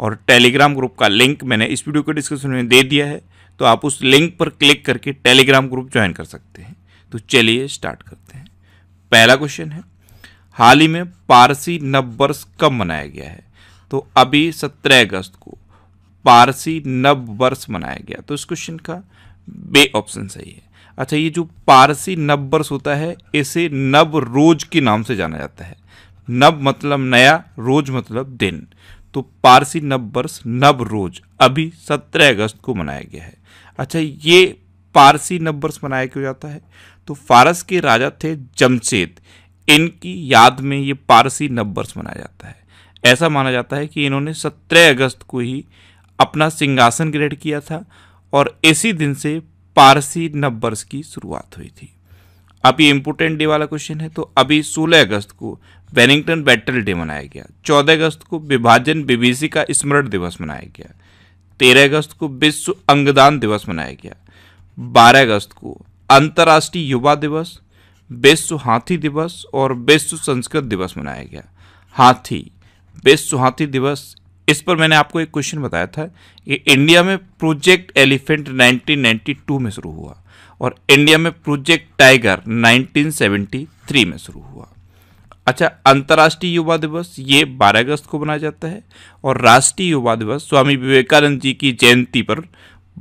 और Telegram group का link मैंने इस वीडियो के डिस्क्रिप्शन में दे दिया है तो आप उस लिंक पर क्लिक करके टेलीग्राम ग्रुप ज्वाइन कर सकते हैं तो चलिए स्टार्ट करते हैं पहला क्वेश्चन है हाल ही में पारसी नव वर्ष कब मनाया गया है तो अभी सत्रह अगस्त को पारसी नव वर्ष मनाया गया तो इस क्वेश्चन का बे ऑप्शन सही है अच्छा ये जो पारसी नव वर्ष होता है इसे नव रोज के नाम से जाना जाता है नव मतलब नया रोज मतलब दिन तो पारसी नव वर्ष नव रोज अभी सत्रह अगस्त को मनाया गया है अच्छा ये पारसी नव वर्ष मनाया क्यों जाता है तो फारस के राजा थे जमशेद इनकी याद में ये पारसी नव वर्ष मनाया जाता है ऐसा माना जाता है कि इन्होंने सत्रह अगस्त को ही अपना सिंहासन ग्रहण किया था और इसी दिन से पारसी नव वर्ष की शुरुआत हुई थी अब ये डे वाला क्वेश्चन है तो अभी 16 अगस्त को वेलिंगटन बैटल डे मनाया गया चौदह अगस्त को विभाजन बीबीसी का स्मरण दिवस मनाया गया तेरह अगस्त को विश्व अंगदान दिवस मनाया गया बारह अगस्त को अंतर्राष्ट्रीय युवा दिवस विश्व हाथी दिवस और विश्व संस्कृत दिवस मनाया गया हाथी विश्व हाथी दिवस इस पर मैंने आपको एक क्वेश्चन बताया था कि इंडिया में प्रोजेक्ट एलिफेंट 1992 में शुरू हुआ और इंडिया में प्रोजेक्ट टाइगर 1973 में शुरू हुआ अच्छा अंतर्राष्ट्रीय युवा दिवस ये 12 अगस्त को मनाया जाता है और राष्ट्रीय युवा दिवस स्वामी विवेकानंद जी की जयंती पर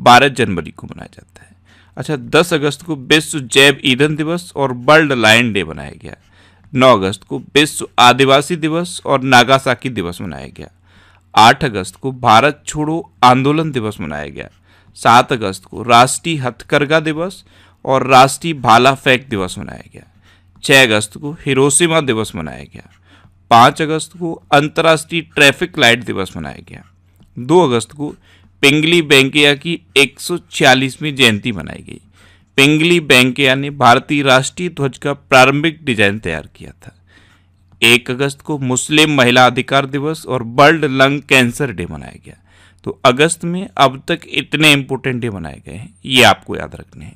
12 जनवरी को मनाया जाता है अच्छा 10 अगस्त को विश्व जैव ईंधन दिवस और वर्ल्ड लाइन डे मनाया गया 9 अगस्त को विश्व आदिवासी दिवस और नागासाकी दिवस मनाया गया आठ अगस्त को भारत छोड़ो आंदोलन दिवस मनाया गया सात अगस्त को राष्ट्रीय हथकरघा दिवस और राष्ट्रीय भाला फेंक दिवस मनाया गया छः अगस्त को हिरोशिमा दिवस मनाया गया पाँच अगस्त को अंतर्राष्ट्रीय ट्रैफिक लाइट दिवस मनाया गया दो अगस्त को पिंगली बैंकिया की 146वीं जयंती मनाई गई पिंगली बैंकिया ने भारतीय राष्ट्रीय ध्वज का प्रारंभिक डिजाइन तैयार किया था एक अगस्त को मुस्लिम महिला अधिकार दिवस और वर्ल्ड लंग कैंसर डे मनाया गया तो अगस्त में अब तक इतने इम्पोर्टेंट डे मनाए गए हैं ये आपको याद रखने हैं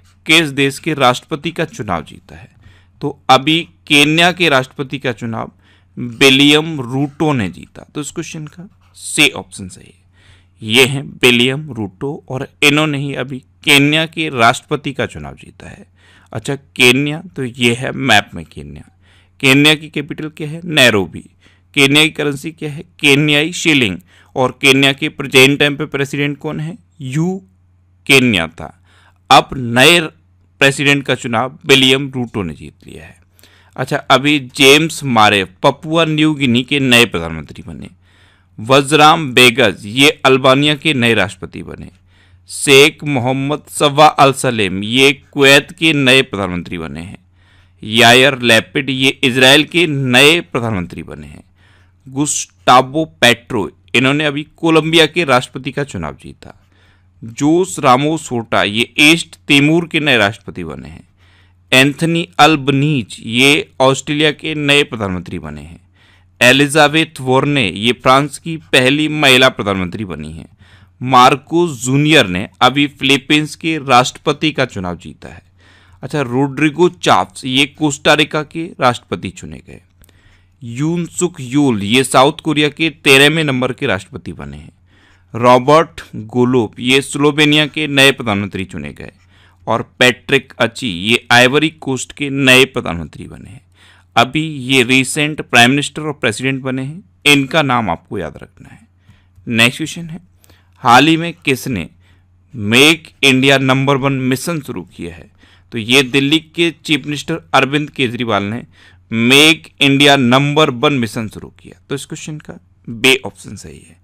किस देश के राष्ट्रपति का चुनाव जीता है तो अभी केन्या के राष्ट्रपति का चुनाव बेलियम रूटो ने जीता तो इस क्वेश्चन का से ऑप्शन सही है ये हैं बेलियम रूटो और इन्होंने ही अभी केन्या के राष्ट्रपति का चुनाव जीता है अच्छा केन्या तो ये है मैप में केन्या केन्या की कैपिटल क्या है नैरोबी केन्या की करेंसी क्या है केन्याई शिलिंग और केन्या के प्रेजेंट टाइम पे प्रेसिडेंट कौन है यू केन्या था अब नए प्रेसिडेंट का चुनाव विलियम रूटो ने जीत लिया है अच्छा अभी जेम्स मारे पपुआ न्यू गिनी के नए प्रधानमंत्री बने वजराम बेगज ये अल्बानिया के नए राष्ट्रपति बने शेख मोहम्मद सवा अल सलेम ये कुवैत के नए प्रधानमंत्री बने हैं यायर लैपिड ये इसराइल के नए प्रधानमंत्री बने हैं गुस्टाबो पेट्रो इन्होंने अभी कोलंबिया के राष्ट्रपति का चुनाव जीता जोस रामोसोटा ये ईस्ट तेमूर के नए राष्ट्रपति बने हैं एंथनी अल्बनीज ये ऑस्ट्रेलिया के नए प्रधानमंत्री बने हैं एलिजाबेथ वोर्ने ये फ्रांस की पहली महिला प्रधानमंत्री बनी हैं मार्को जूनियर ने अभी फिलीपींस के राष्ट्रपति का चुनाव जीता है अच्छा रोड्रिगो चाप्स ये कोस्टारिका के राष्ट्रपति चुने गए यून सुक यूल ये साउथ कोरिया के तेरहवें नंबर के राष्ट्रपति बने हैं रॉबर्ट गोलोप ये स्लोवेनिया के नए प्रधानमंत्री चुने गए और पैट्रिक अची ये आइवरी कोस्ट के नए प्रधानमंत्री बने हैं अभी ये रिसेंट प्राइम मिनिस्टर और प्रेसिडेंट बने हैं इनका नाम आपको याद रखना है नेक्स्ट क्वेश्चन है हाल ही में किसने make India number one mission शुरू किया है तो ये दिल्ली के चीफ मिनिस्टर अरविंद केजरीवाल ने make India number one mission शुरू किया तो इस क्वेश्चन का बे ऑप्शन सही है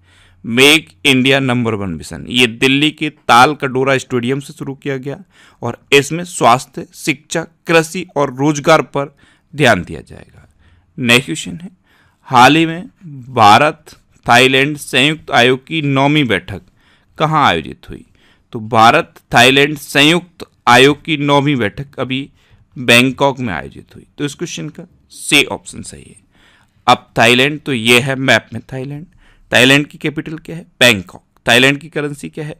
make India number one mission ये दिल्ली के ताल कटोरा स्टेडियम से शुरू किया गया और इसमें स्वास्थ्य शिक्षा कृषि और रोजगार पर ध्यान दिया जाएगा नेक्स्ट क्वेश्चन है हाल ही में भारत थाईलैंड संयुक्त आयोग की नौवीं बैठक कहाँ आयोजित हुई तो भारत थाईलैंड संयुक्त आयोग की नौवीं बैठक अभी बैंकॉक में आयोजित हुई तो इस क्वेश्चन का से ऑप्शन सही है अब थाईलैंड तो ये है मैप में थाईलैंड थाईलैंड की कैपिटल क्या है बैंकॉक थाईलैंड की करेंसी क्या है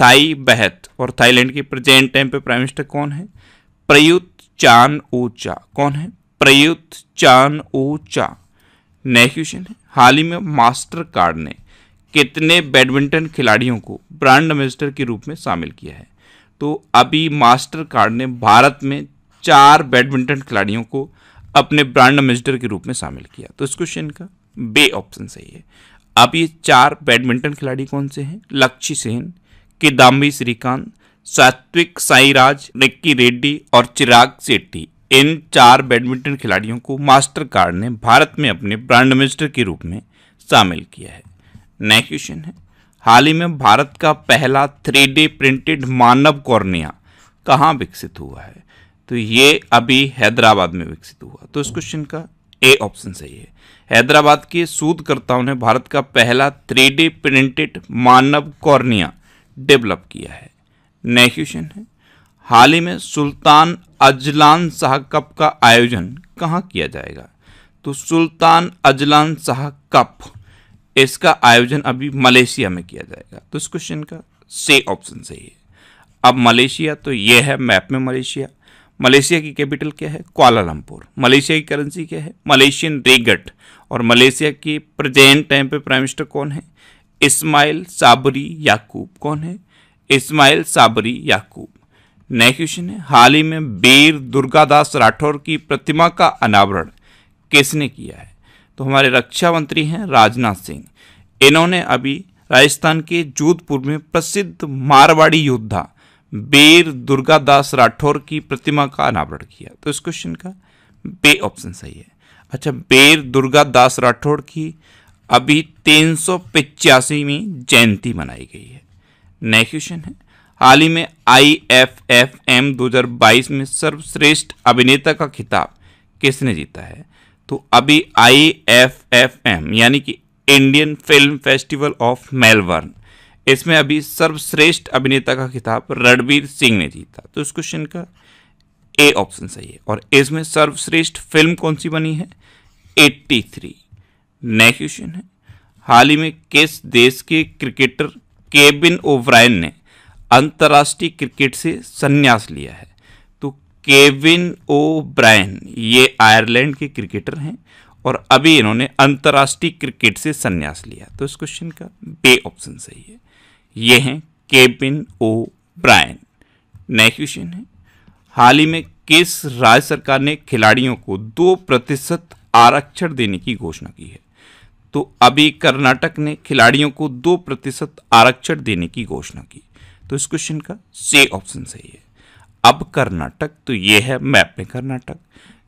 थाई बहत और थाईलैंड के प्रेजेंट टाइम पे प्राइम मिनिस्टर कौन है प्रयुत चान ओचा कौन है प्रयुत चान ओचा नए क्वेश्चन है हाल ही में मास्टर कार्ड ने कितने बैडमिंटन खिलाड़ियों को ब्रांड एम्बेसडर के रूप में शामिल किया है तो अभी मास्टर कार्ड ने भारत में चार बैडमिंटन खिलाड़ियों को अपने ब्रांड एम्बेसडर के रूप में शामिल किया तो इस क्वेश्चन का बे ऑप्शन सही है अब ये चार बैडमिंटन खिलाड़ी कौन से हैं लक्ष्य सेन किदाम्बी श्रीकांत सात्विक साईराज रिक्की रेड्डी और चिराग सेट्टी इन चार बैडमिंटन खिलाड़ियों को मास्टर कार्ड ने भारत में अपने ब्रांड मिनिस्टर के रूप में शामिल किया है नेक्स्ट क्वेश्चन है हाल ही में भारत का पहला थ्री डी प्रिंटेड मानव कॉर्निया कहाँ विकसित हुआ है तो ये अभी हैदराबाद में विकसित हुआ तो इस क्वेश्चन का ए ऑप्शन सही है हैदराबाद के शोधकर्ताओं ने भारत का पहला थ्री प्रिंटेड मानव कॉर्निया डेवलप किया है नेक्स्ट क्वेश्चन है हाल ही में सुल्तान अजलान शाह कप का आयोजन कहाँ किया जाएगा तो सुल्तान अजलान शाह कप इसका आयोजन अभी मलेशिया में किया जाएगा तो इस क्वेश्चन का से ऑप्शन सही है अब मलेशिया तो यह है मैप में मलेशिया मलेशिया की कैपिटल क्या है क्वालालंपुर मलेशिया की करेंसी क्या है मलेशियन रेगट और मलेशिया की प्रेजेंट टाइम पे प्राइम मिनिस्टर कौन है इस्माइल साबरी याकूब कौन है Ismail Sabri Yaakob next question है हाल ही में वीर दुर्गादास राठौर की प्रतिमा का अनावरण किसने किया है तो हमारे रक्षा मंत्री हैं राजनाथ सिंह इन्होंने अभी राजस्थान के जोधपुर में प्रसिद्ध मारवाड़ी योद्धा बीर दुर्गादास राठौर की प्रतिमा का अनावरण किया तो इस क्वेश्चन का बे ऑप्शन सही है अच्छा बेर दुर्गादास राठौर की अभी तीन में जयंती मनाई गई है नेक्स्ट क्वेश्चन है हाल ही में आई एफ एफ एम दो में सर्वश्रेष्ठ अभिनेता का खिताब किसने जीता है तो अभी आई एफ एफ एम यानी कि Indian film festival of Melbourne इसमें अभी सर्वश्रेष्ठ अभिनेता का खिताब रणबीर सिंह ने जीता तो इस क्वेश्चन का ए ऑप्शन सही है और इसमें सर्वश्रेष्ठ फिल्म कौन सी बनी है 83 नेक्स्ट क्वेश्चन है हाल ही में किस देश के क्रिकेटर केबिन ओब्रायन ने अंतर्राष्ट्रीय क्रिकेट से संन्यास लिया है तो केविन ओ ब्रायन ये आयरलैंड के क्रिकेटर हैं और अभी इन्होंने अंतर्राष्ट्रीय क्रिकेट से संन्यास लिया तो इस क्वेश्चन का बे ऑप्शन सही है ये हैं Kevin O'Brien next question है हाल ही में किस राज्य सरकार ने खिलाड़ियों को दो प्रतिशत आरक्षण देने की घोषणा की है तो अभी कर्नाटक ने खिलाड़ियों को दो प्रतिशत आरक्षण देने की घोषणा की तो इस क्वेश्चन का से ऑप्शन सही है अब कर्नाटक तो ये है मैप में कर्नाटक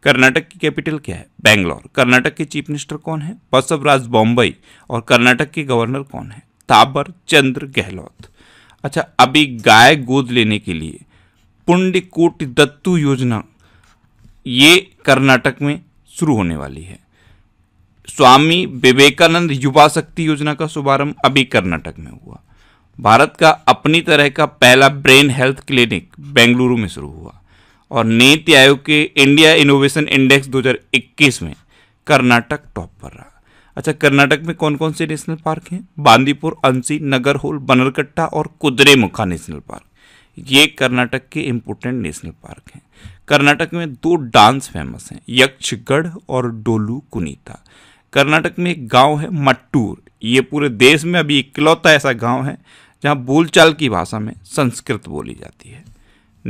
कर्नाटक की कैपिटल क्या है बेंगलोर कर्नाटक के चीफ मिनिस्टर कौन है बसवराज बॉम्बई और कर्नाटक के गवर्नर कौन है ताबर चंद्र गहलोत अच्छा अभी गाय गोद लेने के लिए पुण्यकोट दत्तू योजना ये कर्नाटक में शुरू होने वाली है स्वामी विवेकानंद युवा शक्ति योजना का शुभारंभ अभी कर्नाटक में हुआ भारत का अपनी तरह का पहला ब्रेन हेल्थ क्लिनिक बेंगलुरु में शुरू हुआ और नीति आयोग के इंडिया इनोवेशन इंडेक्स 2021 में कर्नाटक टॉप पर रहा अच्छा कर्नाटक में कौन कौन से नेशनल पार्क हैं बांदीपुर अंसी नगर होल बनरकट्टा और कुद्रेमुखा नेशनल पार्क ये कर्नाटक के इम्पोर्टेंट नेशनल पार्क हैं कर्नाटक में दो डांस फेमस हैं यक्षगढ़ और डोलू कुनीता कर्नाटक में एक गांव है मट्टूर ये पूरे देश में अभी इकलौता ऐसा गांव है जहां बोलचाल की भाषा में संस्कृत बोली जाती है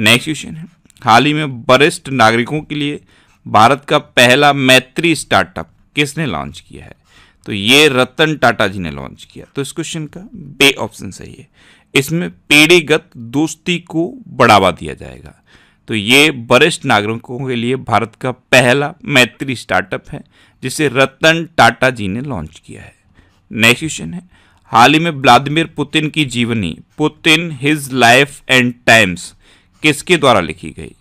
नेक्स्ट क्वेश्चन है हाल ही में वरिष्ठ नागरिकों के लिए भारत का पहला मैत्री स्टार्टअप किसने लॉन्च किया है तो ये रतन टाटा जी ने लॉन्च किया तो इस क्वेश्चन का बे ऑप्शन सही है इसमें पीढ़ीगत दोस्ती को बढ़ावा दिया जाएगा तो ये वरिष्ठ नागरिकों के लिए भारत का पहला मैत्री स्टार्टअप है जिसे रतन टाटा जी ने लॉन्च किया है नेक्स्ट क्वेश्चन है हाल ही में व्लादिमिर पुतिन की जीवनी Putin his life and times किसके द्वारा लिखी गई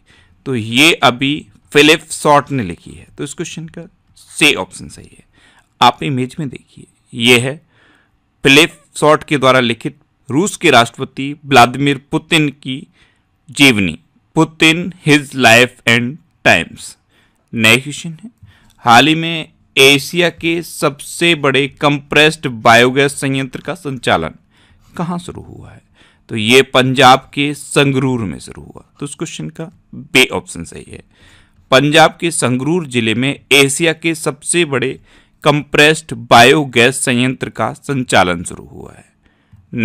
तो ये अभी फिलिप शॉर्ट ने लिखी है तो इस क्वेश्चन का से ऑप्शन सही है आप इमेज में देखिए यह है प्लेफ के द्वारा लिखित रूस के राष्ट्रपति व्लादिमिर पुतिन की जीवनी Putin his life and times नया क्वेश्चन है हाल ही में एशिया के सबसे बड़े कंप्रेस्ड बायोगैस संयंत्र का संचालन कहाँ शुरू हुआ है तो ये पंजाब के संगरूर में शुरू हुआ तो उस क्वेश्चन का बे ऑप्शन सही है पंजाब के संगरूर जिले में एशिया के सबसे बड़े कंप्रेस्ड बायोगैस संयंत्र का संचालन शुरू हुआ है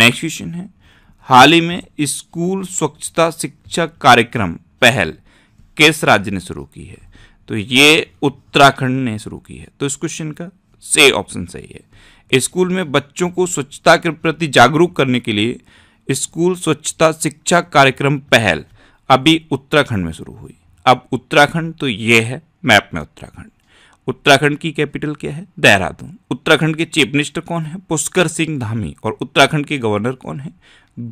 नेक्स्ट क्वेश्चन है हाल ही में स्कूल स्वच्छता शिक्षा कार्यक्रम पहल किस राज्य ने शुरू की है तो ये उत्तराखंड ने शुरू की है तो इस क्वेश्चन का से ऑप्शन सही है स्कूल में बच्चों को स्वच्छता के प्रति जागरूक करने के लिए स्कूल स्वच्छता शिक्षा कार्यक्रम पहल अभी उत्तराखंड में शुरू हुई अब उत्तराखंड तो ये है मैप में उत्तराखंड उत्तराखंड की कैपिटल क्या है देहरादून उत्तराखंड के चीफ मिनिस्टर कौन है पुष्कर सिंह धामी और उत्तराखंड के गवर्नर कौन है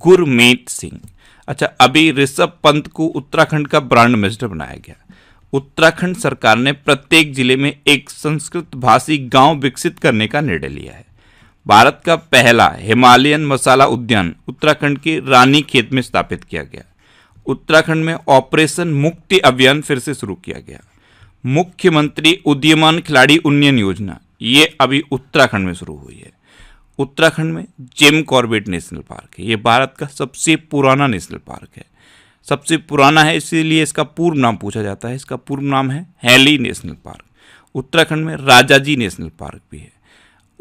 गुरमीत सिंह अच्छा अभी ऋषभ पंत को उत्तराखंड का ब्रांड एम्बेसडर बनाया गया उत्तराखंड सरकार ने प्रत्येक जिले में एक संस्कृत भाषी गांव विकसित करने का निर्णय लिया है भारत का पहला हिमालयन मसाला उद्यान उत्तराखंड के रानी खेत में स्थापित किया गया उत्तराखंड में ऑपरेशन मुक्ति अभियान फिर से शुरू किया गया मुख्यमंत्री उद्यमान खिलाड़ी उन्नयन योजना ये अभी उत्तराखंड में शुरू हुई है उत्तराखंड में जेम कॉर्बेट नेशनल पार्क है ये भारत का सबसे पुराना नेशनल पार्क है सबसे पुराना है इसीलिए इसका पूर्व नाम पूछा जाता है इसका पूर्व नाम है हैली नेशनल पार्क उत्तराखंड में राजाजी नेशनल पार्क भी है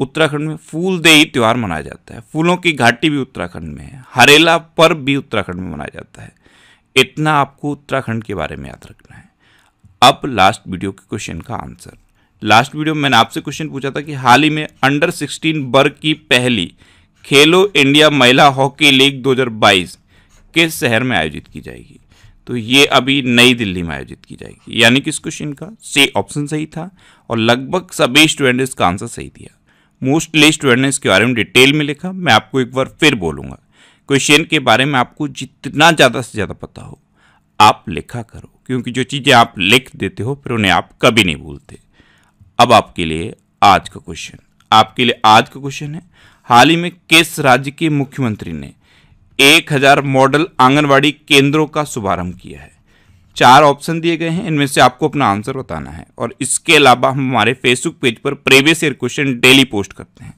उत्तराखंड में फूलदेही त्यौहार मनाया जाता है फूलों की घाटी भी उत्तराखंड में है हरेला पर्व भी उत्तराखंड में मनाया जाता है इतना आपको उत्तराखंड के बारे में याद रखना है अब लास्ट वीडियो के क्वेश्चन का आंसर लास्ट वीडियो में मैंने आपसे क्वेश्चन पूछा था कि हाल ही में अंडर 16 वर्ग की पहली खेलो इंडिया महिला हॉकी लीग 2022 किस शहर में आयोजित की जाएगी तो ये अभी नई दिल्ली में आयोजित की जाएगी यानी किस क्वेश्चन का से ऑप्शन सही था और लगभग सभी स्टूडेंट का इसका आंसर सही दिया मोस्टली स्टूडेंट ने इसके बारे में डिटेल में लिखा मैं आपको एक बार फिर बोलूँगा क्वेश्चन के बारे में आपको जितना ज़्यादा से ज़्यादा पता हो आप लिखा करो क्योंकि जो चीज़ें आप लिख देते हो फिर उन्हें आप कभी नहीं भूलते अब आपके लिए आज का क्वेश्चन आपके लिए आज का क्वेश्चन है हाल ही में किस राज्य के मुख्यमंत्री ने एक हजार मॉडल आंगनवाड़ी केंद्रों का शुभारंभ किया है चार ऑप्शन दिए गए हैं इनमें से आपको अपना आंसर बताना है और इसके अलावा हम हमारे फेसबुक पेज पर previous year question daily post करते हैं